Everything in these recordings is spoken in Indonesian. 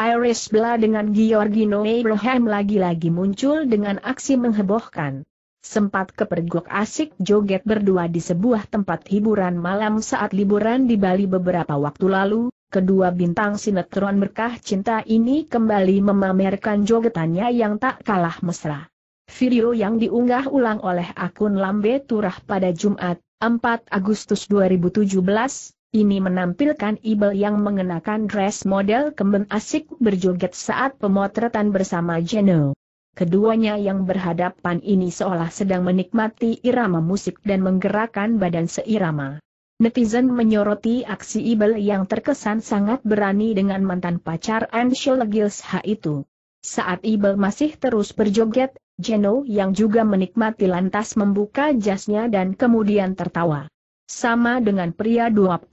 Iris Bla dengan Giorgino Abraham lagi-lagi muncul dengan aksi menghebohkan. Sempat kepergok asik joget berdua di sebuah tempat hiburan malam saat liburan di Bali beberapa waktu lalu, kedua bintang sinetron berkah cinta ini kembali memamerkan jogetannya yang tak kalah mesra. Video yang diunggah ulang oleh akun Lambe Turah pada Jumat, 4 Agustus 2017, ini menampilkan Ibel yang mengenakan dress model kemben asik berjoget saat pemotretan bersama Jeno. Keduanya yang berhadapan ini seolah sedang menikmati irama musik dan menggerakkan badan seirama. Netizen menyoroti aksi Ibel yang terkesan sangat berani dengan mantan pacar Ansel Gils H itu. Saat Ibel masih terus berjoget, Jeno yang juga menikmati lantas membuka jasnya dan kemudian tertawa. Sama dengan pria 22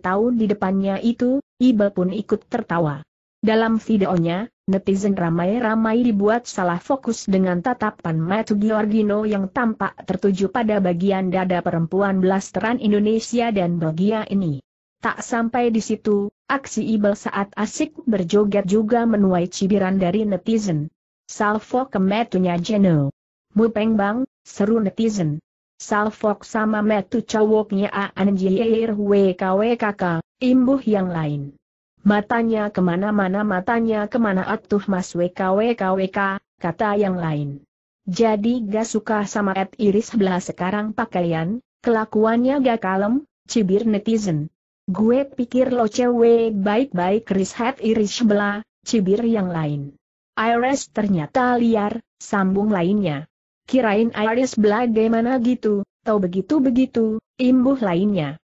tahun di depannya itu, Iba pun ikut tertawa. Dalam videonya, netizen ramai-ramai dibuat salah fokus dengan tatapan Matu Giorgino yang tampak tertuju pada bagian dada perempuan blasteran Indonesia dan Belgia ini. Tak sampai di situ, aksi Ibel saat asik berjoget juga menuai cibiran dari netizen. Salvo ke Matunya Jeno. Mupeng bang, seru netizen. Salfok sama metu cowoknya a Anjir WKWKK, imbuh yang lain. Matanya kemana-mana matanya kemana atuh mas WKWKWK, kata yang lain. Jadi gak suka sama Ed Iris belah sekarang pakaian, kelakuannya gak kalem, cibir netizen. Gue pikir lo cewek baik-baik Chris Head Iris sebelah, cibir yang lain. Iris ternyata liar, sambung lainnya kirain Iris bagaimana gitu, tau begitu-begitu, imbuh lainnya.